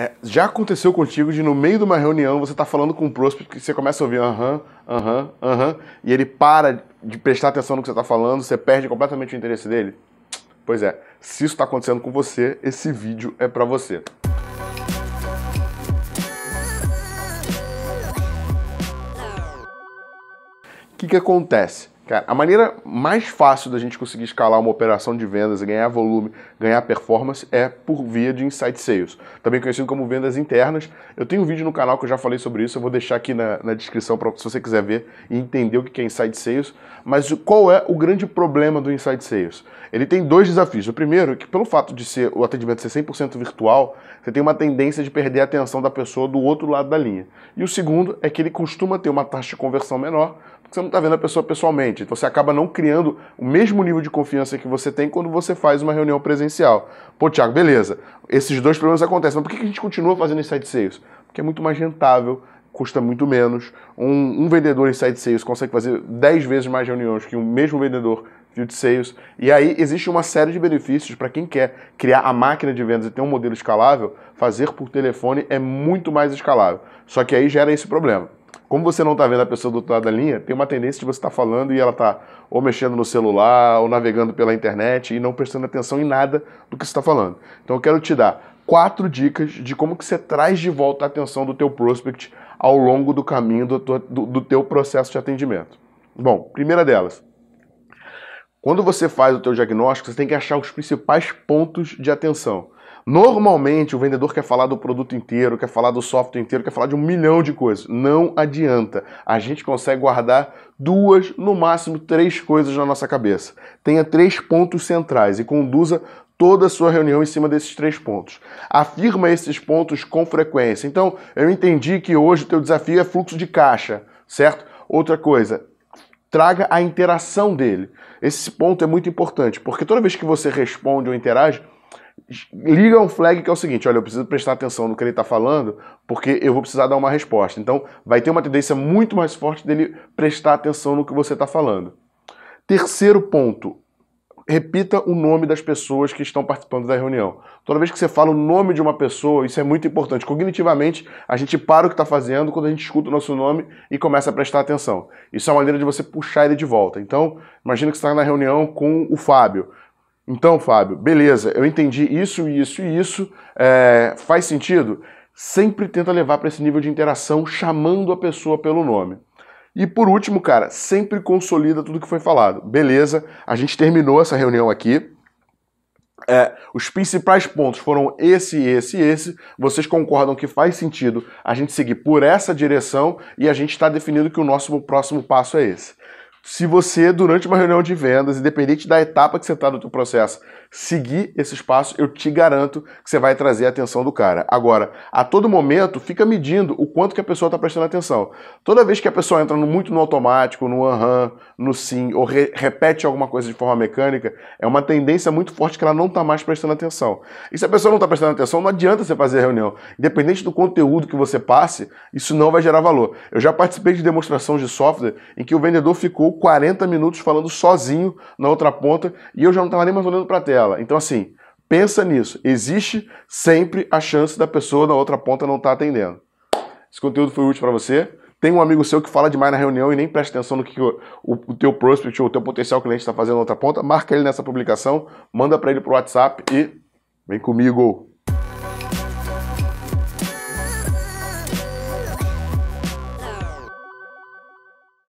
É, já aconteceu contigo de no meio de uma reunião você está falando com um prospect que você começa a ouvir aham, aham, aham, e ele para de prestar atenção no que você está falando, você perde completamente o interesse dele? Pois é, se isso está acontecendo com você, esse vídeo é para você. O que, que acontece? Cara, a maneira mais fácil da gente conseguir escalar uma operação de vendas, ganhar volume, ganhar performance é por via de insight sales, também conhecido como vendas internas. Eu tenho um vídeo no canal que eu já falei sobre isso, eu vou deixar aqui na, na descrição para se você quiser ver e entender o que é insight sales. Mas qual é o grande problema do insight sales? Ele tem dois desafios. O primeiro, é que pelo fato de ser o atendimento ser 100% virtual, você tem uma tendência de perder a atenção da pessoa do outro lado da linha. E o segundo é que ele costuma ter uma taxa de conversão menor, porque você não está vendo a pessoa pessoalmente. Então você acaba não criando o mesmo nível de confiança que você tem quando você faz uma reunião presencial. Pô, Tiago, beleza. Esses dois problemas acontecem. Mas por que a gente continua fazendo inside sales? Porque é muito mais rentável, custa muito menos. Um, um vendedor inside sales consegue fazer 10 vezes mais reuniões que o um mesmo vendedor de sales. E aí existe uma série de benefícios para quem quer criar a máquina de vendas e ter um modelo escalável, fazer por telefone é muito mais escalável. Só que aí gera esse problema. Como você não está vendo a pessoa do outro lado da linha, tem uma tendência de você estar tá falando e ela está ou mexendo no celular, ou navegando pela internet e não prestando atenção em nada do que você está falando. Então eu quero te dar quatro dicas de como que você traz de volta a atenção do teu prospect ao longo do caminho do, do, do teu processo de atendimento. Bom, primeira delas, quando você faz o teu diagnóstico, você tem que achar os principais pontos de atenção. Normalmente o vendedor quer falar do produto inteiro, quer falar do software inteiro, quer falar de um milhão de coisas. Não adianta. A gente consegue guardar duas, no máximo três coisas na nossa cabeça. Tenha três pontos centrais e conduza toda a sua reunião em cima desses três pontos. Afirma esses pontos com frequência. Então, eu entendi que hoje o teu desafio é fluxo de caixa, certo? Outra coisa, traga a interação dele. Esse ponto é muito importante, porque toda vez que você responde ou interage, liga um flag que é o seguinte: olha, eu preciso prestar atenção no que ele está falando, porque eu vou precisar dar uma resposta. Então, vai ter uma tendência muito mais forte dele prestar atenção no que você está falando. Terceiro ponto, repita o nome das pessoas que estão participando da reunião. Toda vez que você fala o nome de uma pessoa, isso é muito importante. Cognitivamente, a gente para o que está fazendo quando a gente escuta o nosso nome e começa a prestar atenção. Isso é uma maneira de você puxar ele de volta. Então, imagina que você está na reunião com o Fábio. Então, Fábio, beleza, eu entendi isso, isso e isso. É, faz sentido? Sempre tenta levar para esse nível de interação chamando a pessoa pelo nome. E por último, cara, sempre consolida tudo que foi falado. Beleza, a gente terminou essa reunião aqui. É, os principais pontos foram esse, esse e esse. Vocês concordam que faz sentido a gente seguir por essa direção e a gente está definindo que o nosso próximo passo é esse se você, durante uma reunião de vendas, independente da etapa que você está no teu processo, seguir esses passos, eu te garanto que você vai trazer a atenção do cara. Agora, a todo momento, fica medindo o quanto que a pessoa está prestando atenção. Toda vez que a pessoa entra muito no automático, no aham, no sim, ou re, repete alguma coisa de forma mecânica, é uma tendência muito forte que ela não está mais prestando atenção. E se a pessoa não está prestando atenção, não adianta você fazer a reunião. Independente do conteúdo que você passe, isso não vai gerar valor. Eu já participei de demonstrações de software em que o vendedor ficou 40 minutos falando sozinho na outra ponta e eu já não estava nem mais olhando para a tela. Então, assim, pensa nisso. Existe sempre a chance da pessoa na outra ponta não estar tá atendendo. Esse conteúdo foi útil para você. Tem um amigo seu que fala demais na reunião e nem presta atenção no que o, o, teu prospect ou o teu potencial cliente está fazendo na outra ponta. Marca ele nessa publicação, manda para ele pro WhatsApp e vem comigo.